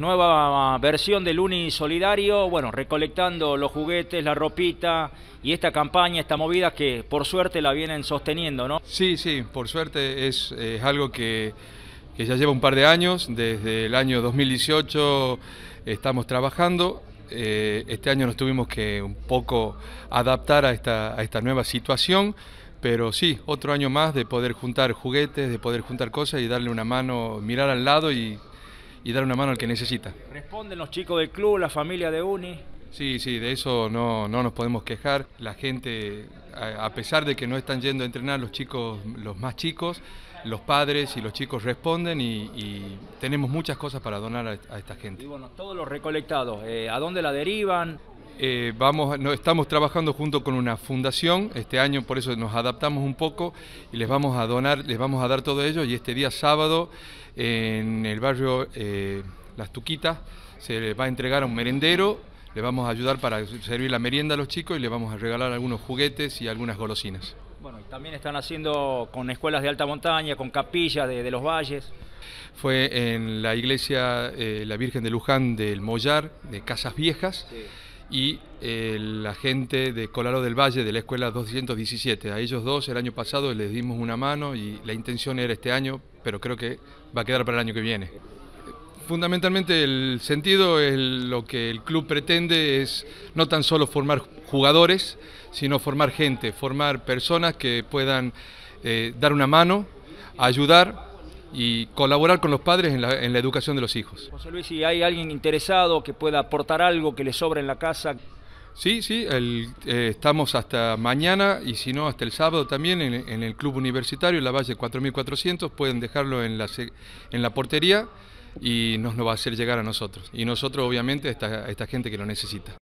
Nueva ah, versión del Uni Solidario, bueno, recolectando los juguetes, la ropita y esta campaña, esta movida que por suerte la vienen sosteniendo, ¿no? Sí, sí, por suerte es, algo que, ya lleva un par de años, desde el año 2018 estamos trabajando. Eh, este año nos tuvimos que un poco adaptar a esta, a esta nueva situación, pero sí, otro año más de poder juntar juguetes, de poder juntar cosas y darle una mano, mirar al lado y y dar una mano al que necesita. Responden los chicos del club, la familia de Uni. Sí, sí, de eso no, no, nos podemos quejar. La gente, a pesar de que no están yendo a entrenar los chicos, los más chicos, los padres y los chicos responden y, tenemos muchas cosas para donar a, esta gente. Y bueno, todos los recolectados, eh, ¿a dónde la derivan? Eh, vamos, estamos trabajando junto con una fundación, este año por eso nos adaptamos un poco y les vamos a donar, les vamos a dar todo ello y este día sábado en el barrio eh, Las Tuquitas se les va a entregar un merendero, le vamos a ayudar para servir la merienda a los chicos y le vamos a regalar algunos juguetes y algunas golosinas. Bueno, también están haciendo con escuelas de alta montaña, con capillas de, los valles. Fue en la iglesia eh, La Virgen de Luján del Mollar, de Casas Viejas y eh, la gente de Colaro del Valle de la Escuela 217. A ellos dos el año pasado les dimos una mano y la intención era este año, pero creo que va a quedar para el año que viene. Fundamentalmente el sentido, es lo que el club pretende es no tan solo formar jugadores, sino formar gente, formar personas que puedan eh, dar una mano, ayudar y colaborar con los padres en la, educación de los hijos. José Luis, si hay alguien interesado que pueda aportar algo que le sobra en la casa. Sí, sí, eh, estamos hasta mañana y si no, hasta el sábado también en, el Club Universitario, en la Valle 4400, pueden dejarlo en la, en la portería y nos lo va a hacer llegar a nosotros. Y nosotros, obviamente, a esta gente que lo necesita.